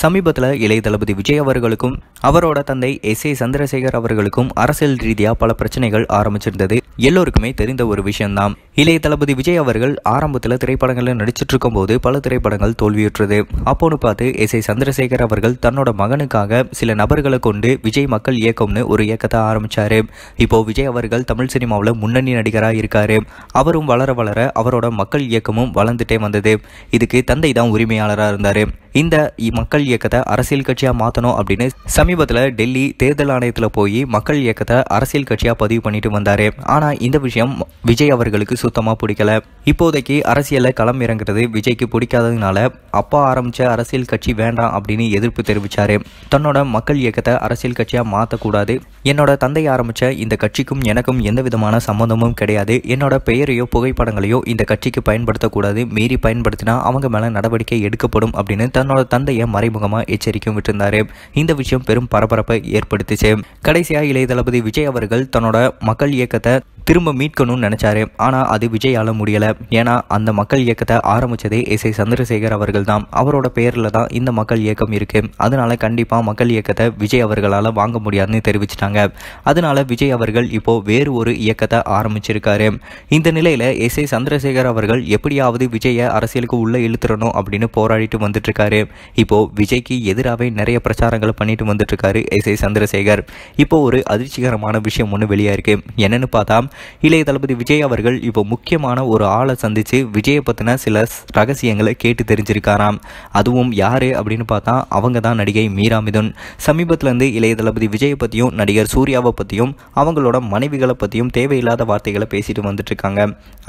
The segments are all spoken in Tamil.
சமீபத்தில் இளைய தளபதி விஜய் அவர்களுக்கும் அவரோட தந்தை எஸ் ஏ சந்திரசேகர் அவர்களுக்கும் அரசியல் ரீதியாக பல பிரச்சனைகள் ஆரம்பிச்சிருந்தது எல்லோருக்குமே தெரிந்த ஒரு விஷயம்தான் இளைய தளபதி விஜய் அவர்கள் ஆரம்பத்தில் திரைப்படங்களில் நடிச்சிட்டு இருக்கும் போது பல திரைப்படங்கள் தோல்வியுற்றது அப்போன்னு பார்த்து எஸ் ஏ சந்திரசேகர் அவர்கள் தன்னோட மகனுக்காக சில நபர்களை கொண்டு விஜய் மக்கள் இயக்கம்னு ஒரு இயக்கத்தை ஆரம்பிச்சாரு இப்போ விஜய் அவர்கள் தமிழ் சினிமாவில் முன்னணி நடிகராக இருக்காரு அவரும் வளர வளர அவரோட மக்கள் இயக்கமும் வளர்ந்துட்டே வந்தது இதுக்கு தந்தை தான் உரிமையாளராக இருந்தார் இந்த மக்கள் இயக்கத்தை அரசியல் கட்சியாக மாற்றணும் அப்படின்னு சமீபத்தில் டெல்லி தேர்தல் ஆணையத்தில் போய் மக்கள் இயக்கத்தை அரசியல் கட்சியாக பதிவு பண்ணிட்டு வந்தார் ஆனால் இந்த விஷயம் விஜய் அவர்களுக்கு சுத்தமாக பிடிக்கல இப்போதைக்கு அரசியலில் களம் இறங்குறது விஜய்க்கு பிடிக்காததுனால அப்பா ஆரம்பித்த அரசியல் கட்சி வேண்டாம் அப்படின்னு எதிர்ப்பு தெரிவித்தார் தன்னோட மக்கள் இயக்கத்தை அரசியல் கட்சியாக மாற்றக்கூடாது என்னோட தந்தை ஆரம்பித்த இந்த கட்சிக்கும் எனக்கும் எந்த விதமான சம்மந்தமும் கிடையாது என்னோட பெயரையோ புகைப்படங்களையோ இந்த கட்சிக்கு பயன்படுத்தக்கூடாது மீறி பயன்படுத்தினா அவங்க மேலே நடவடிக்கை எடுக்கப்படும் அப்படின்னு தன்னோட தந்தையை மறைமுகமாக எச்சரிக்கும் விட்டிருந்தார் இந்த விஷயம் பெரும் பரபரப்பை ஏற்படுத்திச்சு கடைசியாக இளைய தளபதி விஜய் அவர்கள் தன்னோட மக்கள் இயக்கத்தை திரும்ப மீட்கணும்னு நினச்சாரு ஆனால் அது விஜயால் முடியலை ஏன்னா அந்த மக்கள் இயக்கத்தை ஆரம்பித்ததே எஸ் ஏ சந்திரசேகர் அவர்கள் தான் அவரோட பேரில் தான் இந்த மக்கள் இயக்கம் இருக்குது அதனால் கண்டிப்பாக மக்கள் இயக்கத்தை விஜய் அவர்களால் வாங்க முடியாதுன்னு தெரிவிச்சிட்டாங்க அதனால விஜய் அவர்கள் இப்போது வேறு ஒரு இயக்கத்தை ஆரம்பிச்சிருக்காரு இந்த நிலையில் எஸ் ஏ சந்திரசேகர் அவர்கள் எப்படியாவது விஜயை அரசியலுக்கு உள்ளே இழுத்துறணும் அப்படின்னு போராடிட்டு வந்துட்டுருக்காரு இப்போது விஜய்க்கு எதிராகவே நிறைய பிரச்சாரங்களை பண்ணிட்டு வந்துட்டுருக்காரு எஸ் ஏ சந்திரசேகர் இப்போ ஒரு அதிர்ச்சிகரமான விஷயம் ஒன்று வெளியாக இருக்குது என்னென்னு பார்த்தா இளைய தளபதி விஜய் அவர்கள் இப்போ முக்கியமான ஒரு ஆளை சந்திச்சு விஜயை பற்றின சில ரகசியங்களை கேட்டு தெரிஞ்சிருக்காராம் அதுவும் யார் அப்படின்னு பார்த்தா அவங்க தான் நடிகை மீரா மிதுன் சமீபத்திலேருந்து இளைய தளபதி விஜயை பற்றியும் நடிகர் சூர்யாவை பற்றியும் அவங்களோட மனைவிகளை பற்றியும் தேவையில்லாத வார்த்தைகளை பேசிட்டு வந்துட்டு இருக்காங்க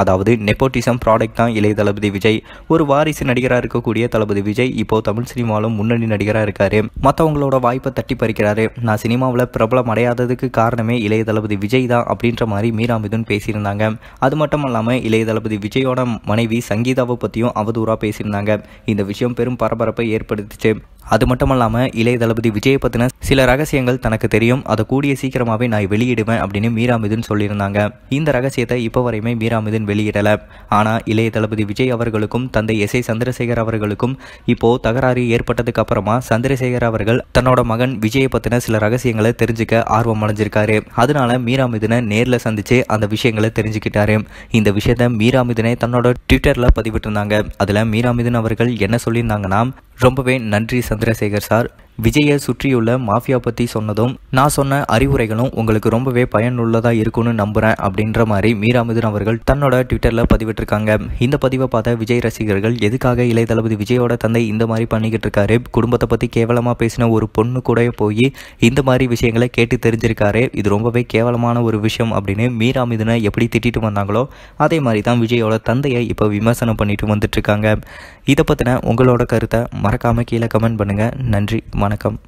அதாவது நெப்போட்டிசம் ப்ராடக்ட் தான் இளைய தளபதி விஜய் ஒரு வாரிசு நடிகராக இருக்கக்கூடிய தளபதி விஜய் இப்போ தமிழ் சினிமாவிலும் முன்னணி நடிகராக இருக்காரு மற்றவங்களோட வாய்ப்பை தட்டி பறிக்கிறாரு நான் சினிமாவில் பிரபலம் அடையாததுக்கு காரணமே இளைய தளபதி விஜய் தான் அப்படின்ற மாதிரி மீரா ஸ்ரீராம் மிதுன் பேசியிருந்தாங்க அது மட்டும் இல்லாமல் இளைய தளபதி விஜயோட மனைவி சங்கீதாவை பற்றியும் அவதூறாக பேசியிருந்தாங்க இந்த விஷயம் பெரும் பரபரப்பை ஏற்படுத்திச்சு அது மட்டும் இல்லாமல் இளைய தளபதி விஜயை பற்றின சில ரகசியங்கள் தனக்கு தெரியும் அதை கூடிய சீக்கிரமாகவே நான் வெளியிடுவேன் அப்படின்னு மீராமிதுன் சொல்லியிருந்தாங்க இந்த ரகசியத்தை இப்போ வரையுமே மீராமிதுன் வெளியிடலை ஆனால் இளைய தளபதி விஜய் அவர்களுக்கும் தந்தை எஸ் ஐ சந்திரசேகர் அவர்களுக்கும் இப்போது தகராறு ஏற்பட்டதுக்கு அப்புறமா சந்திரசேகர் அவர்கள் தன்னோட மகன் விஜயை பற்றின சில ரகசியங்களை தெரிஞ்சுக்க ஆர்வம் அடைஞ்சிருக்காரு அதனால மீராமிதுனை நேரில் சந்தித்து அந்த விஷயங்களை தெரிஞ்சுக்கிட்டாரு இந்த விஷயத்த மீராமிதுனை தன்னோட ட்விட்டரில் பதிவிட்டிருந்தாங்க அதில் மீராமிதுன் அவர்கள் என்ன சொல்லியிருந்தாங்கன்னா ரொம்பவே நன்றி சந்திரசேகர் சார் விஜயை சுற்றியுள்ள மாஃபியா பற்றி சொன்னதும் நான் சொன்ன அறிவுரைகளும் உங்களுக்கு ரொம்பவே பயனுள்ளதாக இருக்கும்னு நம்புகிறேன் அப்படின்ற மாதிரி மீரா மிதுன் அவர்கள் தன்னோட ட்விட்டரில் பதிவிட்டிருக்காங்க இந்த பதிவை பார்த்த விஜய் ரசிகர்கள் எதுக்காக இளைய தளபதி விஜயோட தந்தை இந்த மாதிரி பண்ணிக்கிட்டு இருக்காரு குடும்பத்தை பற்றி கேவலமாக பேசின ஒரு பொண்ணு கூட போய் இந்த மாதிரி விஷயங்களை கேட்டு தெரிஞ்சிருக்காரு இது ரொம்பவே கேவலமான ஒரு விஷயம் அப்படின்னு மீரா மிதுனை எப்படி திட்டிட்டு வந்தாங்களோ அதே மாதிரி தான் விஜயோட தந்தையை இப்போ விமர்சனம் பண்ணிட்டு வந்துட்டு இருக்காங்க இதை பற்றின உங்களோட கருத்தை மறக்காமல் கீழே கமெண்ட் பண்ணுங்கள் நன்றி வணக்கம்